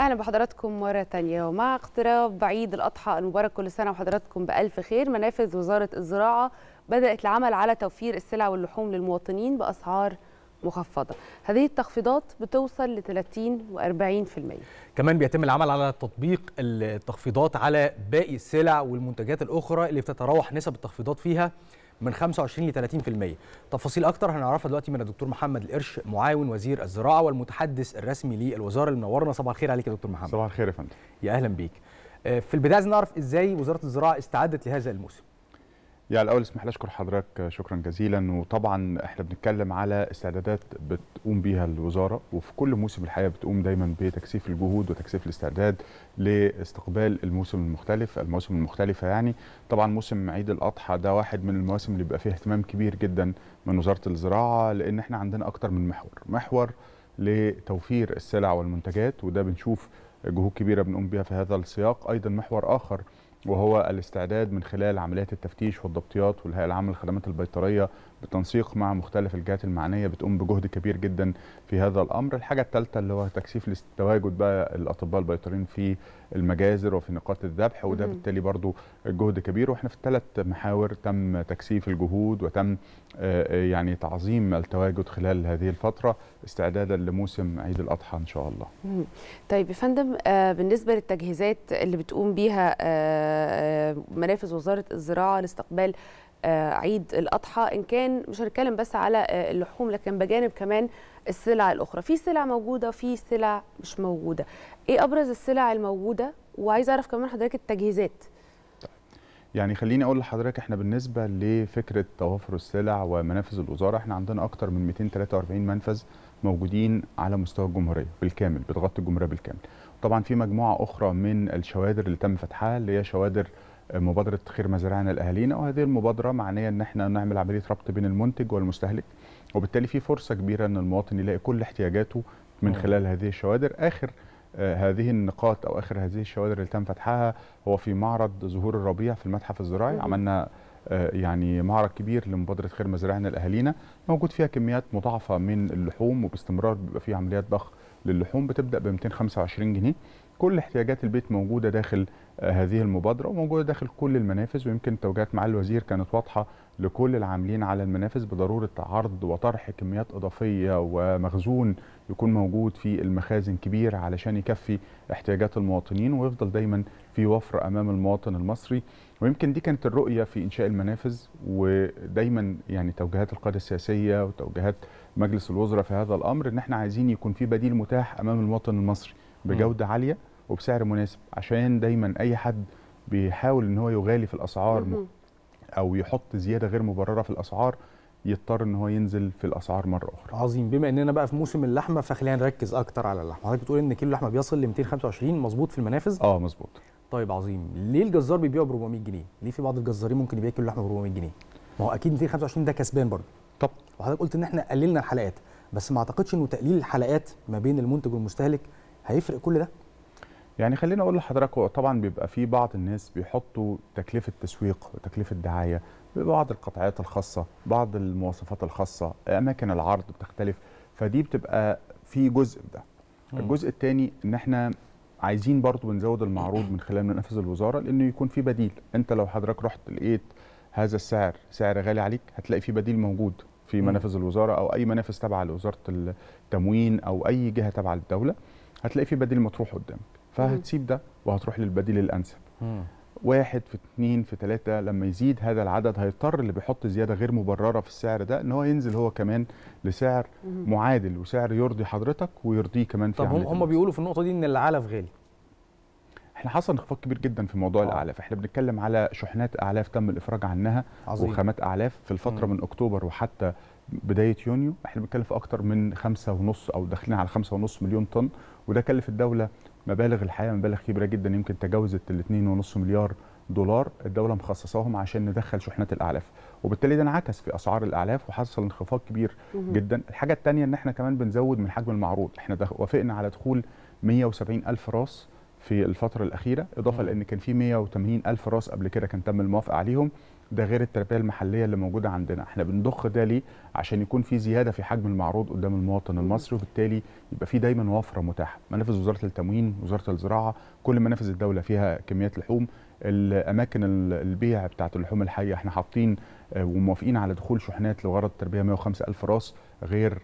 اهلا بحضراتكم مره تانية ومع اقتراب عيد الاضحى المبارك كل سنه وحضراتكم بالف خير منافذ وزاره الزراعه بدات العمل على توفير السلع واللحوم للمواطنين باسعار مخفضه هذه التخفيضات بتوصل ل 30 و40% كمان بيتم العمل على تطبيق التخفيضات على باقي السلع والمنتجات الاخرى اللي بتتراوح نسب التخفيضات فيها من 25 ل 30% تفاصيل اكتر هنعرفها دلوقتي من الدكتور محمد القرش معاون وزير الزراعه والمتحدث الرسمي للوزاره اللي منورنا صباح الخير عليك يا دكتور محمد صباح الخير يا فندم يا اهلا بيك آه، في البدايه عايزين نعرف ازاي وزاره الزراعه استعدت لهذا الموسم يعني الاول اسمح لي اشكر حضرتك شكرا جزيلا وطبعا احنا بنتكلم على استعدادات بتقوم بيها الوزاره وفي كل موسم الحقيقه بتقوم دايما بتكثيف الجهود وتكثيف الاستعداد لاستقبال الموسم المختلف المواسم المختلفه يعني طبعا موسم عيد الاضحى ده واحد من المواسم اللي بيبقى فيه اهتمام كبير جدا من وزاره الزراعه لان احنا عندنا اكتر من محور محور لتوفير السلع والمنتجات وده بنشوف جهود كبيره بنقوم بيها في هذا السياق ايضا محور اخر وهو الاستعداد من خلال عمليات التفتيش والضبطيات والهيئه العامه للخدمات البيطريه بتنسيق مع مختلف الجهات المعنيه بتقوم بجهد كبير جدا في هذا الامر الحاجه الثالثه اللي هو تكثيف التواجد بقى الاطباء البيطريين في المجازر وفي نقاط الذبح وده بالتالي برضو جهد كبير واحنا في الثلاث محاور تم تكثيف الجهود وتم آه، آه، يعني تعظيم التواجد خلال هذه الفتره استعدادا لموسم عيد الاضحى ان شاء الله طيب يا فندم آه، بالنسبه للتجهيزات اللي بتقوم بيها منافذ وزاره الزراعه لاستقبال آه، عيد الاضحى ان كان مش هنتكلم بس على آه، اللحوم لكن بجانب كمان السلع الاخرى في سلع موجوده في سلع مش موجوده ايه ابرز السلع الموجوده وعايز اعرف كمان حضرتك التجهيزات طيب، يعني خليني اقول لحضرتك احنا بالنسبه لفكره توافر السلع ومنافذ الوزاره احنا عندنا اكتر من 243 منفذ موجودين على مستوى الجمهوريه بالكامل بتغطي الجمهوريه بالكامل طبعا في مجموعه اخرى من الشوادر اللي تم فتحها اللي هي شوادر مبادره خير مزارعنا لاهالينا وهذه المبادره معنيه ان احنا نعمل عمليه ربط بين المنتج والمستهلك وبالتالي في فرصه كبيره ان المواطن يلاقي كل احتياجاته من خلال هذه الشوادر اخر آه، هذه النقاط او اخر هذه الشوادر اللي تم فتحها هو في معرض زهور الربيع في المتحف الزراعي عملنا آه، يعني معرض كبير لمبادره خير مزارعنا لاهالينا موجود فيها كميات مضاعفه من اللحوم وباستمرار بيبقى في عمليات ضخ للحوم بتبدا ب 225 جنيه كل احتياجات البيت موجوده داخل آه، هذه المبادره وموجوده داخل كل المنافس ويمكن توجيهات معالي الوزير كانت واضحه لكل العاملين على المنافس بضروره عرض وطرح كميات اضافيه ومخزون يكون موجود في المخازن كبير علشان يكفي احتياجات المواطنين ويفضل دايما في وفر امام المواطن المصري ويمكن دي كانت الرؤيه في انشاء المنافس ودايما يعني توجيهات القاده السياسيه وتوجيهات مجلس الوزراء في هذا الامر ان احنا عايزين يكون في بديل متاح امام المواطن المصري بجوده عاليه وبسعر مناسب عشان دايما اي حد بيحاول ان هو يغالي في الاسعار او يحط زياده غير مبرره في الاسعار يضطر ان هو ينزل في الاسعار مره اخرى. عظيم بما اننا بقى في موسم اللحمه فخلينا نركز اكتر على اللحمه، حضرتك بتقول ان كيلو لحمه بيصل ل 225 مظبوط في المنافذ؟ اه مظبوط. طيب عظيم، ليه الجزار بيبيعه ب 400 جنيه؟ ليه في بعض الجزارين ممكن يبيع كيلو لحمه ب 400 جنيه؟ ما هو اكيد 225 ده كسبان برضه. طب وحضرتك قلت ان احنا قللنا الحلقات، بس ما اعتقدش انه تقليل الحلقات ما بين المنتج والمستهلك هيفرق كل ده. يعني خليني اقول لحضرتك طبعا بيبقى في بعض الناس بيحطوا تكلفه تسويق وتكلفه دعايه ببعض القطعات الخاصه، بعض المواصفات الخاصه، اماكن العرض بتختلف فدي بتبقى في جزء ده. الجزء الثاني ان احنا عايزين برضو بنزود المعروض من خلال منافذ الوزاره لانه يكون في بديل، انت لو حضرتك رحت لقيت هذا السعر سعر غالي عليك هتلاقي في بديل موجود في منافذ الوزاره او اي منافذ تابعه لوزاره التموين او اي جهه تابعه للدوله هتلاقي في بديل مطروح قدامك. فهتسيب ده وهتروح للبديل الانسب واحد في اثنين في ثلاثة لما يزيد هذا العدد هيضطر اللي بيحط زيادة غير مبررة في السعر ده ان هو ينزل هو كمان لسعر معادل وسعر يرضي حضرتك ويرضيه كمان في طب هم, هم بيقولوا في النقطة دي ان العلف غالي احنا حصل انخفاض كبير جدا في موضوع أوه. الاعلاف احنا بنتكلم على شحنات اعلاف تم الافراج عنها عظيم. وخامات اعلاف في الفتره مم. من اكتوبر وحتى بدايه يونيو احنا بنتكلم في اكتر من خمسة ونص او داخلين على خمسة ونص مليون طن وده كلف الدوله مبالغ الحقيقه مبالغ كبيره جدا يمكن تجاوزت ال 2.5 مليار دولار الدوله مخصصاهم عشان ندخل شحنات الاعلاف وبالتالي ده انعكس في اسعار الاعلاف وحصل انخفاض كبير جدا الحاجه الثانيه ان احنا كمان بنزود من حجم المعروض احنا وافقنا على دخول 170 الف راس في الفتره الاخيره اضافه لان كان في 180 الف راس قبل كده كان تم الموافقه عليهم ده غير التربيه المحليه اللي موجوده عندنا احنا بنضخ ده ليه عشان يكون في زياده في حجم المعروض قدام المواطن المصري وبالتالي يبقى في دايما وفره متاحه منافذ وزاره التموين وزاره الزراعه كل منافذ الدوله فيها كميات لحوم الاماكن البيع بتاعه اللحوم الحيه احنا حاطين آه، وموافقين على دخول شحنات لغرض التربيه 105 الف راس غير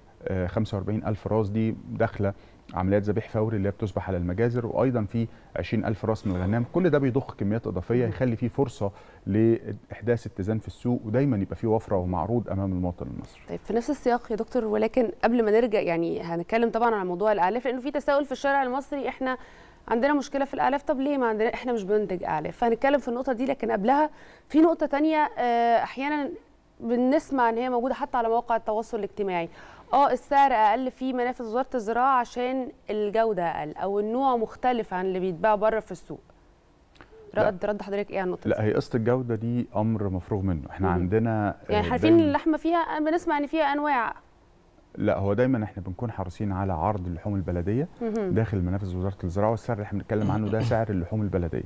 45 آه، الف راس دي داخله عمليات ذبيح فوري اللي هي بتصبح على المجازر وايضا في 20000 راس من الغنم كل ده بيضخ كميات اضافيه يخلي في فرصه لاحداث اتزان في السوق ودايما يبقى في وفره ومعروض امام المواطن المصري طيب في نفس السياق يا دكتور ولكن قبل ما نرجع يعني هنتكلم طبعا عن موضوع الاعلاف لانه في تساؤل في الشارع المصري احنا عندنا مشكله في الاعلاف طب ليه ما عندنا احنا مش بننتج اعلاف فهنتكلم في النقطه دي لكن قبلها في نقطه ثانيه آه، احيانا بنسمع ان هي موجوده حتى على مواقع التواصل الاجتماعي اه السعر اقل في منافذ وزاره الزراعه عشان الجوده اقل او النوع مختلف عن اللي بيتباع بره في السوق رد رد حضرتك ايه على النقطه لا هي قصه الجوده دي امر مفروغ منه احنا مم. عندنا آه، يعني عارفين اللحمه فيها بنسمع ان فيها انواع لا هو دايما احنا بنكون حريصين على عرض اللحوم البلديه داخل منافذ وزاره الزراعه والسعر اللي احنا بنتكلم عنه ده سعر اللحوم البلديه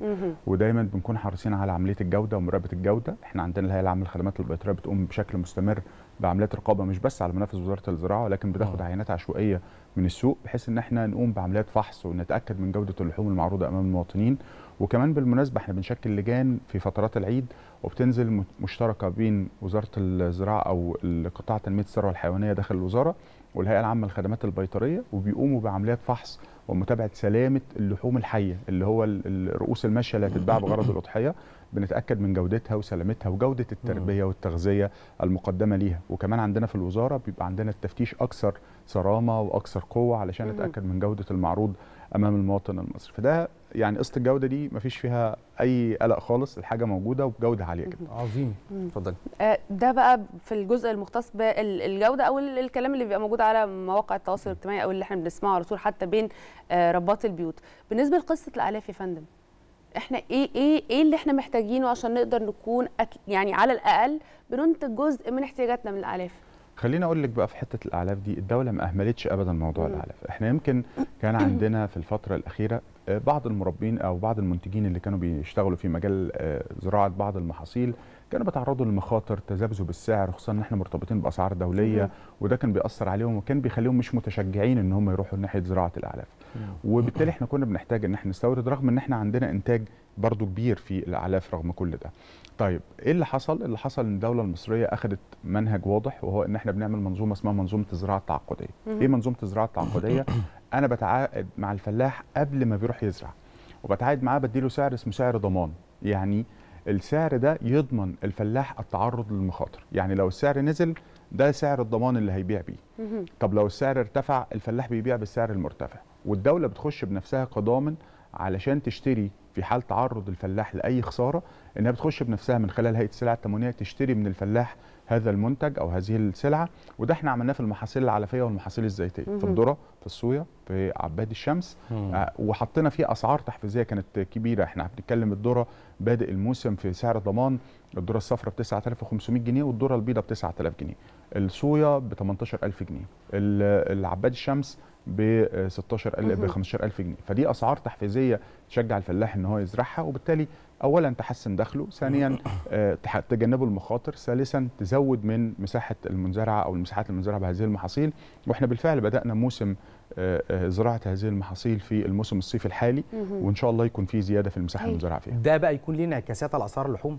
ودايما بنكون حريصين على عمليه الجوده ومراقبه الجوده احنا عندنا الهيئه العامه للخدمات البيطريه بتقوم بشكل مستمر بعمليات رقابه مش بس على منافس وزاره الزراعه ولكن بتاخد آه. عينات عشوائيه من السوق بحيث ان احنا نقوم بعمليات فحص ونتاكد من جوده اللحوم المعروضه امام المواطنين وكمان بالمناسبه احنا بنشكل لجان في فترات العيد وبتنزل مشتركه بين وزاره الزراعه او قطاع تنميه الثروه الحيوانيه داخل الوزاره والهيئه العامه للخدمات البيطريه وبيقوموا بعمليات فحص ومتابعه سلامه اللحوم الحيه اللي هو الرؤوس الماشيه اللي هتتباع بغرض الاضحيه بنتاكد من جودتها وسلامتها وجوده التربيه والتغذيه المقدمه ليها وكمان عندنا في الوزاره بيبقى عندنا التفتيش اكثر صرامه واكثر قوه علشان نتاكد من جوده المعروض امام المواطن المصري فده يعني قصه الجوده دي ما فيش فيها اي قلق خالص الحاجه موجوده وبجوده عاليه جدا عظيم اتفضلي آه، ده بقى في الجزء المختص بالجوده او الكلام اللي بيبقى موجود على مواقع التواصل الاجتماعي او اللي احنا بنسمعه على طول حتى بين آه، رباط البيوت بالنسبه لقصه الاعلاف يا فندم احنا ايه ايه ايه اللي احنا محتاجينه عشان نقدر نكون يعني على الاقل بننتج جزء من احتياجاتنا من الاعلاف خليني اقول لك بقى في حته الاعلاف دي الدوله ما اهملتش ابدا موضوع الاعلاف احنا يمكن كان عندنا في الفتره الاخيره آه، بعض المربين او بعض المنتجين اللي كانوا بيشتغلوا في مجال آه، زراعه بعض المحاصيل كانوا بيتعرضوا لمخاطر تذبذب السعر خصوصا ان احنا مرتبطين باسعار دوليه وده كان بيأثر عليهم وكان بيخليهم مش متشجعين ان هم يروحوا ناحيه زراعه الاعلاف وبالتالي احنا كنا بنحتاج ان احنا نستورد رغم ان احنا عندنا انتاج برضو كبير في الاعلاف رغم كل ده طيب ايه اللي حصل اللي حصل ان الدوله المصريه اخذت منهج واضح وهو ان احنا بنعمل منظومه اسمها منظومه الزراعه التعاقديه ايه منظومه الزراعه التعاقديه انا بتعاقد مع الفلاح قبل ما بيروح يزرع وبتعاقد معاه بديله سعر اسمه سعر ضمان يعني السعر ده يضمن الفلاح التعرض للمخاطر يعني لو السعر نزل ده سعر الضمان اللي هيبيع بيه طب لو السعر ارتفع الفلاح بيبيع بالسعر المرتفع والدوله بتخش بنفسها كضامن علشان تشتري في حال تعرض الفلاح لاي خساره انها بتخش بنفسها من خلال هيئه السلع التموينيه تشتري من الفلاح هذا المنتج او هذه السلعه وده احنا عملناه في المحاصيل العلفيه والمحاصيل الزيتيه في الذره في الصويا في عباد الشمس آه وحطينا فيه اسعار تحفيزيه كانت كبيره احنا بنتكلم الذره بادئ الموسم في سعر ضمان الذره الصفراء ب 9500 جنيه والذره البيضاء ب 9000 جنيه الصويا ب 18000 جنيه العباد الشمس ب 16000 ب 15000 جنيه فدي اسعار تحفيزيه تشجع الفلاح ان هو يزرعها وبالتالي اولا تحسن دخله ثانيا آه، تجنبه المخاطر ثالثا تزود من مساحه المزارعه او المساحات المزارعه بهذه المحاصيل واحنا بالفعل بدانا موسم آه، آه، زراعه هذه المحاصيل في الموسم الصيف الحالي وان شاء الله يكون في زياده في المساحه أيوة. المزارعه فيها ده بقى يكون لنا انعكاسات على اسعار اللحوم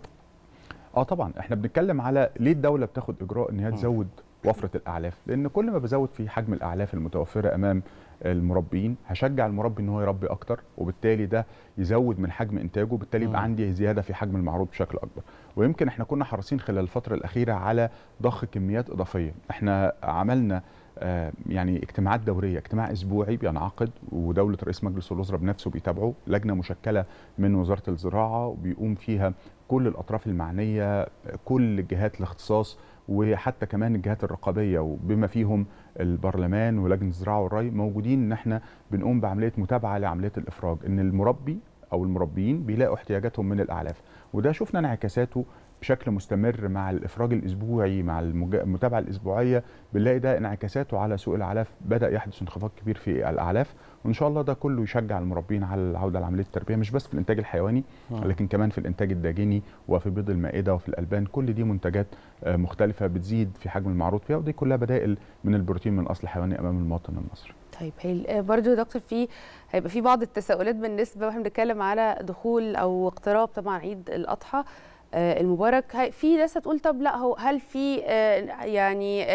اه طبعا احنا بنتكلم على ليه الدوله بتاخد اجراء ان هي تزود وفره الاعلاف لان كل ما بزود في حجم الاعلاف المتوفره امام المربيين هشجع المربي ان هو يربي اكتر وبالتالي ده يزود من حجم انتاجه وبالتالي يبقى عندي زياده في حجم المعروض بشكل اكبر ويمكن احنا كنا حريصين خلال الفتره الاخيره على ضخ كميات اضافيه احنا عملنا آه، يعني اجتماعات دوريه اجتماع اسبوعي بينعقد ودوله رئيس مجلس الوزراء بنفسه بيتابعه لجنه مشكله من وزاره الزراعه وبيقوم فيها كل الاطراف المعنيه كل جهات الاختصاص وحتى كمان الجهات الرقابيه وبما فيهم البرلمان ولجنه الزراعه والري موجودين ان احنا بنقوم بعمليه متابعه لعمليه الافراج ان المربي او المربيين بيلاقوا احتياجاتهم من الاعلاف وده شفنا انعكاساته بشكل مستمر مع الافراج الاسبوعي مع المتابعه الاسبوعيه بنلاقي ده انعكاساته على سوق الاعلاف بدا يحدث انخفاض كبير في الاعلاف وان شاء الله ده كله يشجع المربين على العوده لعمليه التربيه مش بس في الانتاج الحيواني آه. لكن كمان في الانتاج الداجني وفي بيض المائده وفي الالبان كل دي منتجات آه، مختلفه بتزيد في حجم المعروض فيها ودي كلها بدائل من البروتين من الاصل الحيواني امام المواطن المصري طيب هي آه، برضو يا دكتور في هيبقى في بعض التساؤلات بالنسبه واحنا بنتكلم على دخول او اقتراب طبعا عيد الاضحى آه، المبارك في ناس هتقول طب لا هو هل في آه، يعني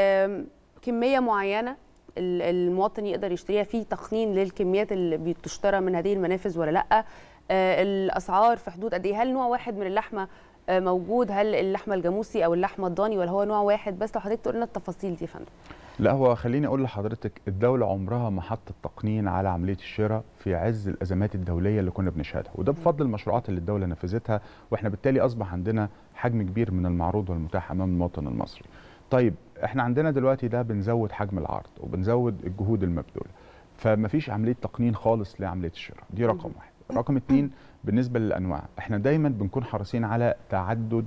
كميه معينه المواطن يقدر يشتريها في تقنين للكميات اللي بتشترى من هذه المنافذ ولا لا آه، الاسعار في حدود قد ايه هل نوع واحد من اللحمه موجود هل اللحمه الجاموسي او اللحمه الضاني ولا هو نوع واحد بس لو حضرتك تقول لنا التفاصيل دي يا فندم لا هو خليني اقول لحضرتك الدوله عمرها ما حطت تقنين على عمليه الشراء في عز الازمات الدوليه اللي كنا بنشهدها وده بفضل المشروعات اللي الدوله نفذتها واحنا بالتالي اصبح عندنا حجم كبير من المعروض والمتاح امام المواطن المصري طيب احنا عندنا دلوقتي ده بنزود حجم العرض وبنزود الجهود المبذوله فما فيش عمليه تقنين خالص لعمليه الشراء دي رقم واحد رقم اتنين بالنسبه للانواع احنا دايما بنكون حريصين على تعدد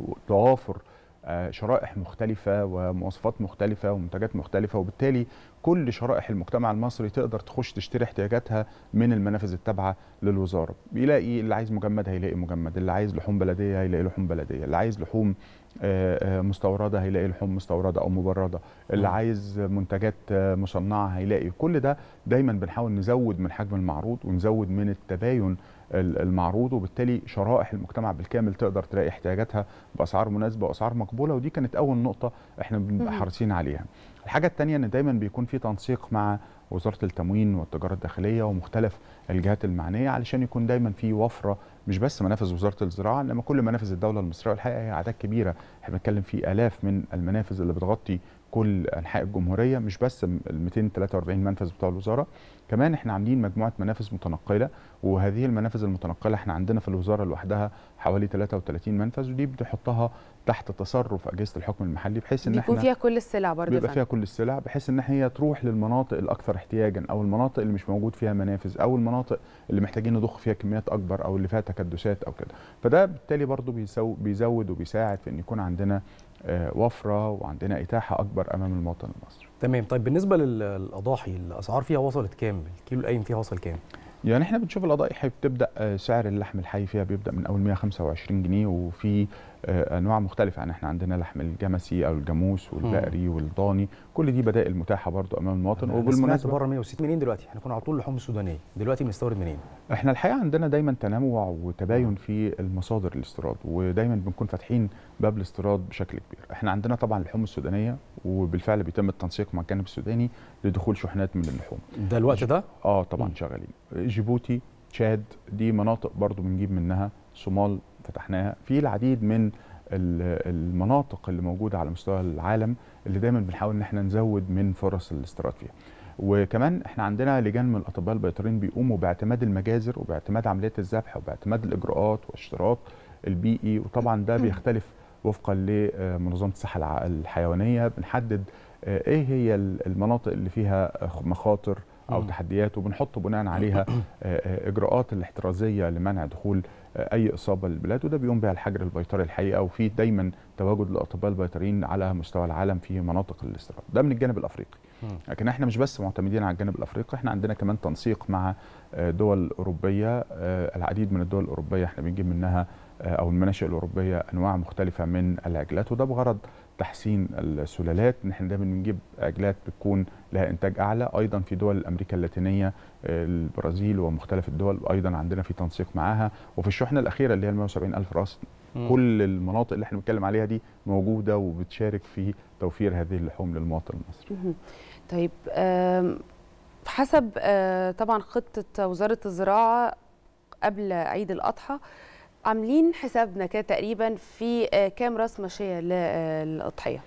وتوافر آه، آه، آه، شرائح مختلفه ومواصفات مختلفه ومنتجات مختلفه وبالتالي كل شرائح المجتمع المصري تقدر تخش تشتري احتياجاتها من المنافذ التابعه للوزاره بيلاقي اللي عايز مجمد هيلاقي مجمد اللي عايز لحوم بلديه هيلاقي لحوم بلديه اللي عايز لحوم آه، آه، مستورده هيلاقي لحوم مستورده او مبرده اللي عايز منتجات آه، مصنعه هيلاقي كل ده دايما بنحاول نزود من حجم المعروض ونزود من التباين المعروض وبالتالي شرائح المجتمع بالكامل تقدر تلاقي احتياجاتها باسعار مناسبه واسعار مقبوله ودي كانت اول نقطه احنا بنبقى حريصين عليها. الحاجه الثانيه ان دايما بيكون في تنسيق مع وزاره التموين والتجاره الداخليه ومختلف الجهات المعنيه علشان يكون دايما في وفره مش بس منافذ وزاره الزراعه انما كل منافذ الدوله المصريه والحقيقه هي اعداد كبيره احنا بنتكلم في الاف من المنافذ اللي بتغطي كل انحاء الجمهوريه مش بس ال 243 منفذ بتوع الوزاره كمان احنا عاملين مجموعه منافذ متنقله وهذه المنافذ المتنقله احنا عندنا في الوزاره لوحدها حوالي 33 منفذ ودي بنحطها تحت تصرف اجهزه الحكم المحلي بحيث ان احنا فيها كل السلع برضه بيبقى فيها كل السلع بحيث ان هي تروح للمناطق الاكثر احتياجا او المناطق اللي مش موجود فيها منافذ او المناطق اللي محتاجين نضخ فيها كميات اكبر او اللي فيها تكدسات او كده فده بالتالي برضه بيزود وبيساعد في ان يكون عندنا آه، وفره وعندنا اتاحه اكبر امام المواطن المصري. تمام طيب بالنسبه للاضاحي الاسعار فيها وصلت كام؟ الكيلو القايم فيها وصل كام؟ يعني احنا بنشوف القضائح بتبدا آه، سعر اللحم الحي فيها بيبدا من اول 125 جنيه وفي آه، انواع مختلفه يعني احنا عندنا لحم الجمسي او الجاموس والبقري والضاني كل دي بدائل متاحه برضو امام المواطن وبالمناسبه بره 160 منين دلوقتي احنا كنا على طول لحوم سودانيه دلوقتي بنستورد منين احنا الحقيقه عندنا دايما تنوع وتباين في المصادر الاستيراد ودايما بنكون فاتحين باب الاستيراد بشكل كبير احنا عندنا طبعا اللحوم السودانيه وبالفعل بيتم التنسيق مع الجانب السوداني لدخول شحنات من اللحوم ده الوقت ده اه طبعا م. شغالين جيبوتي تشاد دي مناطق برضو بنجيب منها صومال فتحناها في العديد من المناطق اللي موجوده على مستوى العالم اللي دايما بنحاول ان احنا نزود من فرص الاستيراد فيها وكمان احنا عندنا لجان من الاطباء البيطريين بيقوموا باعتماد المجازر وباعتماد عمليات الذبح وباعتماد الاجراءات والاشتراط البيئي وطبعا ده بيختلف وفقا لمنظمه آه، الصحه الحيوانيه بنحدد آه، ايه هي المناطق اللي فيها آه، مخاطر او تحديات وبنحط بناء عليها اجراءات الاحترازيه لمنع دخول اي اصابه للبلاد وده بيقوم بها الحجر البيطري الحقيقه وفي دايما تواجد الاطباء البيطريين على مستوى العالم في مناطق الاستيراد ده من الجانب الافريقي لكن احنا مش بس معتمدين على الجانب الافريقي احنا عندنا كمان تنسيق مع دول اوروبيه العديد من الدول الاوروبيه احنا بنجيب منها آه، او المناشئ الاوروبيه انواع مختلفه من العجلات وده بغرض تحسين السلالات نحن دايما بنجيب عجلات بتكون لها انتاج اعلى ايضا في دول امريكا اللاتينيه آه، البرازيل ومختلف الدول ايضا عندنا في تنسيق معاها وفي الشحنه الاخيره اللي هي 170 الف راس كل المناطق اللي احنا بنتكلم عليها دي موجوده وبتشارك في توفير هذه اللحوم للمواطن المصري طيب حسب آه، طبعا خطه وزاره الزراعه قبل عيد الاضحى عاملين حسابنا كده تقريبا في آه، كام راس ماشيه آه، للاضحيه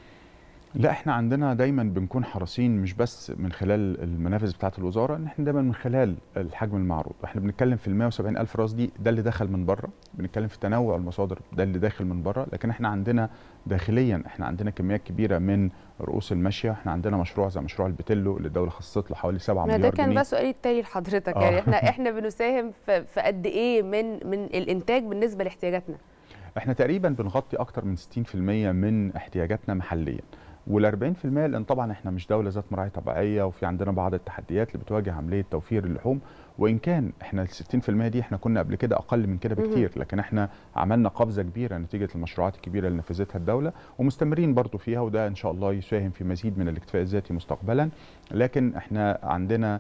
لا احنا عندنا دايما بنكون حريصين مش بس من خلال المنافذ بتاعه الوزاره ان احنا دايما من خلال الحجم المعروض احنا بنتكلم في ال الف راس دي ده اللي دخل من بره بنتكلم في تنوع المصادر ده اللي داخل من بره لكن احنا عندنا داخليا احنا عندنا كميات كبيره من رؤوس الماشيه احنا عندنا مشروع زي مشروع البتلو اللي الدوله خصصت له حوالي 7 مليار جنيه ده كان بقى سؤالي التالي لحضرتك يعني آه. احنا احنا بنساهم في قد ايه من من الانتاج بالنسبه لاحتياجاتنا احنا تقريبا بنغطي اكتر من 60% من احتياجاتنا محليا وال40% لان طبعا احنا مش دوله ذات مراعي طبيعيه وفي عندنا بعض التحديات اللي بتواجه عمليه توفير اللحوم وان كان احنا ال 60% دي احنا كنا قبل كده اقل من كده بكتير لكن احنا عملنا قفزه كبيره نتيجه المشروعات الكبيره اللي نفذتها الدوله ومستمرين برضو فيها وده ان شاء الله يساهم في مزيد من الاكتفاء الذاتي مستقبلا لكن احنا عندنا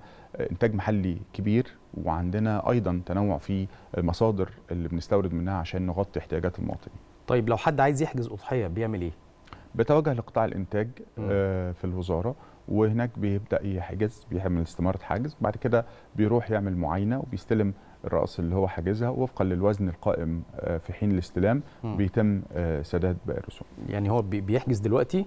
انتاج محلي كبير وعندنا ايضا تنوع في المصادر اللي بنستورد منها عشان نغطي احتياجات المواطنين. طيب لو حد عايز يحجز اضحيه بيعمل ايه؟ بتوجه لقطاع الانتاج آه، في الوزاره وهناك بيبدا يحجز بيعمل استماره حجز بعد كده بيروح يعمل معاينه وبيستلم الرأس اللي هو حاجزها وفقا للوزن القائم آه، في حين الاستلام م. بيتم آه، سداد باقي الرسوم يعني هو بيحجز دلوقتي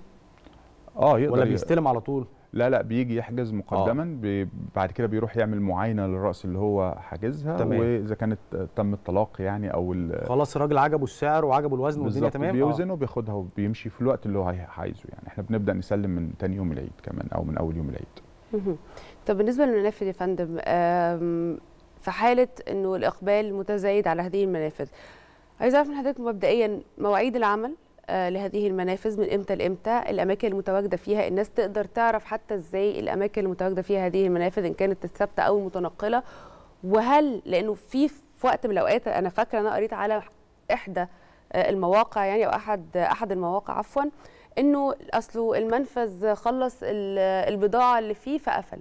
اه يقدر ولا بيستلم على طول لا لا بيجي يحجز مقدما آه. بعد كده بيروح يعمل معاينه للراس اللي هو حاجزها تمام. واذا كانت تم الطلاق يعني او خلاص الراجل عجبه السعر وعجبه الوزن والدنيا تمام بيوزنه آه. بياخدها وبيمشي في الوقت اللي هو عايزه يعني احنا بنبدا نسلم من ثاني يوم العيد كمان او من اول يوم العيد طب بالنسبه للمنافذ يا فندم في حاله انه الاقبال متزايد على هذه المنافذ عايز اعرف من حضرتك مبدئيا مواعيد العمل آه، لهذه المنافذ من امتى لامتى الاماكن المتواجده فيها الناس تقدر تعرف حتى ازاي الاماكن المتواجده فيها هذه المنافذ ان كانت الثابته او المتنقله وهل لانه في في وقت من الاوقات انا فاكره انا قريت على احدى آه، المواقع يعني او احد احد المواقع عفوا انه اصله المنفذ خلص البضاعه اللي فيه فقفل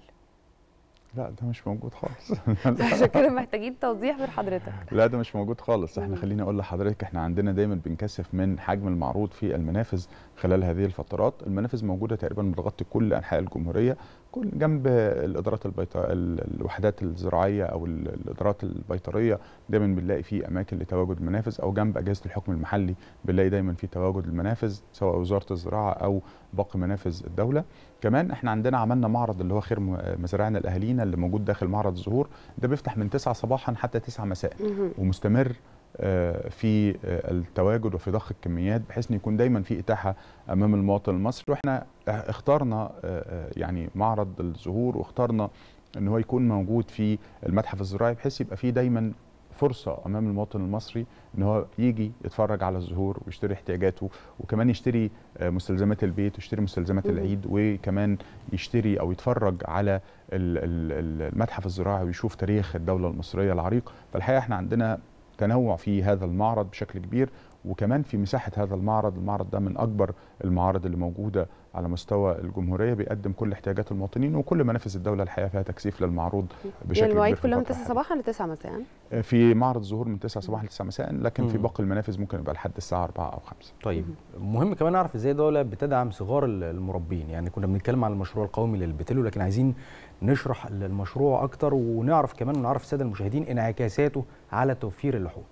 لا ده مش موجود خالص عشان كده محتاجين توضيح من حضرتك لا ده مش موجود خالص احنا خليني اقول لحضرتك احنا عندنا دايما بنكثف من حجم المعروض في المنافذ خلال هذه الفترات المنافذ موجوده تقريبا بتغطي كل انحاء الجمهوريه كل جنب الادارات البيطر... الوحدات الزراعيه او الادارات البيطريه دايما بنلاقي فيه اماكن لتواجد منافذ او جنب اجهزه الحكم المحلي بنلاقي دايما في تواجد المنافذ سواء وزاره الزراعه او باقي منافذ الدوله كمان احنا عندنا عملنا معرض اللي هو خير مزارعنا لاهالينا اللي موجود داخل معرض الزهور ده بيفتح من 9 صباحا حتى 9 مساء ومستمر آه، في التواجد وفي ضخ الكميات بحيث ان يكون دايما في اتاحه امام المواطن المصري واحنا اخترنا آه، آه، يعني معرض الزهور واخترنا ان هو يكون موجود في المتحف الزراعي بحيث يبقى فيه دايما فرصه امام المواطن المصري ان هو يجي يتفرج على الزهور ويشتري احتياجاته وكمان يشتري آه، مستلزمات البيت ويشتري مستلزمات العيد وكمان يشتري او يتفرج على المتحف الزراعي ويشوف تاريخ الدوله المصريه العريق فالحقيقه احنا عندنا تنوع في هذا المعرض بشكل كبير وكمان في مساحه هذا المعرض المعرض ده من اكبر المعارض اللي موجوده على مستوى الجمهوريه بيقدم كل احتياجات المواطنين وكل منافذ الدوله الحقيقه فيها تكثيف للمعروض بشكل يعني المواعيد كلها من 9 صباحا ل 9 مساء آه، في معرض ظهور من 9 صباحا ل 9 مساء لكن مم. في باقي المنافذ ممكن يبقى لحد الساعه 4 او 5 طيب مم. مهم كمان اعرف ازاي الدوله بتدعم صغار المربين يعني كنا بنتكلم عن المشروع القومي للبتلو لكن عايزين نشرح المشروع اكتر ونعرف كمان ونعرف الساده المشاهدين انعكاساته على توفير اللحوم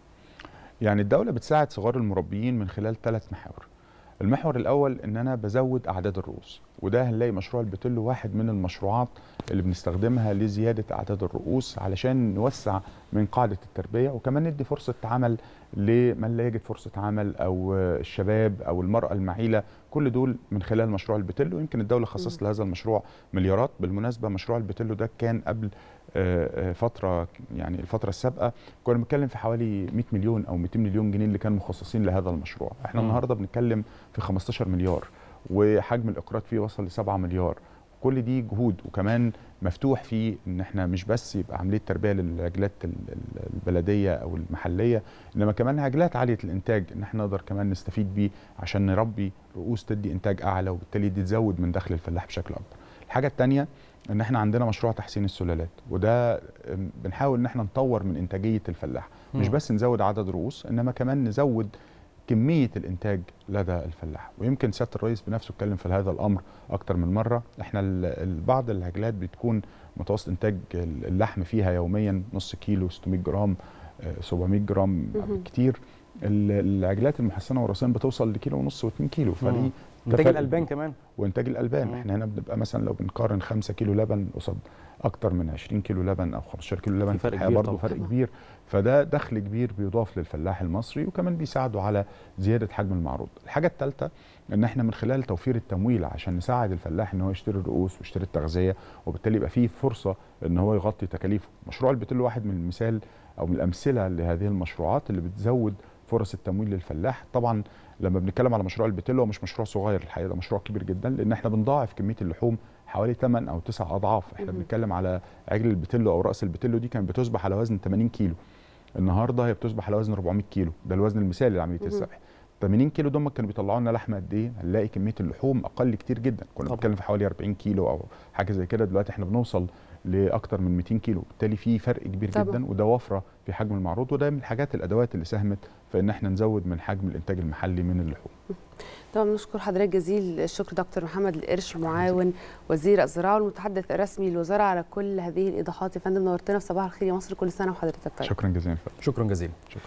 يعني الدولة بتساعد صغار المربيين من خلال ثلاث محاور المحور الأول إن أنا بزود أعداد الرؤوس وده هنلاقي مشروع البتلو واحد من المشروعات اللي بنستخدمها لزيادة أعداد الرؤوس علشان نوسع من قاعدة التربية وكمان ندي فرصة عمل لمن لا يجد فرصة عمل أو الشباب أو المرأة المعيلة كل دول من خلال مشروع البتلو يمكن الدولة خصصت لهذا المشروع مليارات بالمناسبة مشروع البتلو ده كان قبل آه، آه، فتره يعني الفتره السابقه كنا بنتكلم في حوالي 100 مليون او 200 مليون جنيه اللي كانوا مخصصين لهذا المشروع احنا النهارده بنتكلم في 15 مليار وحجم الاقراض فيه وصل ل 7 مليار كل دي جهود وكمان مفتوح فيه ان احنا مش بس يبقى عمليه تربيه للعجلات البلديه او المحليه انما كمان عجلات عاليه الانتاج ان احنا نقدر كمان نستفيد بيه عشان نربي رؤوس تدي انتاج اعلى وبالتالي دي تزود من دخل الفلاح بشكل اكبر. الحاجه الثانيه ان احنا عندنا مشروع تحسين السلالات وده بنحاول ان احنا نطور من انتاجيه الفلاح مش بس نزود عدد رؤوس انما كمان نزود كميه الانتاج لدى الفلاح ويمكن سياده الرئيس بنفسه اتكلم في هذا الامر اكتر من مره احنا بعض العجلات بتكون متوسط انتاج اللحم فيها يوميا نص كيلو 600 جرام 700 آه، جرام كتير العجلات المحسنه والراسين بتوصل لكيلو ونص و2 كيلو فدي وانتاج الالبان كمان وانتاج الالبان مم. احنا هنا بنبقى مثلا لو بنقارن 5 كيلو لبن قصاد اكتر من 20 كيلو لبن او 15 كيلو لبن فرق كبير برضه فرق كبير فده دخل كبير بيضاف للفلاح المصري وكمان بيساعده على زياده حجم المعروض الحاجه الثالثه ان احنا من خلال توفير التمويل عشان نساعد الفلاح ان هو يشتري الرؤوس ويشتري التغذيه وبالتالي يبقى فيه فرصه ان هو يغطي تكاليفه مشروع البتلو واحد من المثال او من الامثله لهذه المشروعات اللي بتزود فرص التمويل للفلاح طبعا لما بنتكلم على مشروع البتلو مش مشروع صغير الحقيقه ده مشروع كبير جدا لان احنا بنضاعف كميه اللحوم حوالي 8 او 9 اضعاف احنا بنتكلم على عجل البتلو او راس البتلو دي كانت بتصبح على وزن 80 كيلو النهارده هي بتصبح على وزن 400 كيلو ده الوزن المثالي لعمليه الذبح 80 كيلو دول كانوا بيطلعوا لنا لحمه قد ايه؟ هنلاقي كميه اللحوم اقل كتير جدا، كنا بنتكلم في حوالي 40 كيلو او حاجه زي كده، دلوقتي احنا بنوصل لاكثر من 200 كيلو بالتالي في فرق كبير طبعا. جدا وده وفره في حجم المعروض وده من الحاجات الادوات اللي ساهمت في ان احنا نزود من حجم الانتاج المحلي من اللحوم طبعا نشكر حضرتك جزيل الشكر دكتور محمد القرش معاون وزير الزراعه والمتحدث الرسمي للوزاره على كل هذه الايضاحات يا فندم نورتنا في صباح الخير يا مصر كل سنه وحضرتك طيب شكرا جزيلا شكرا جزيلا شكرا.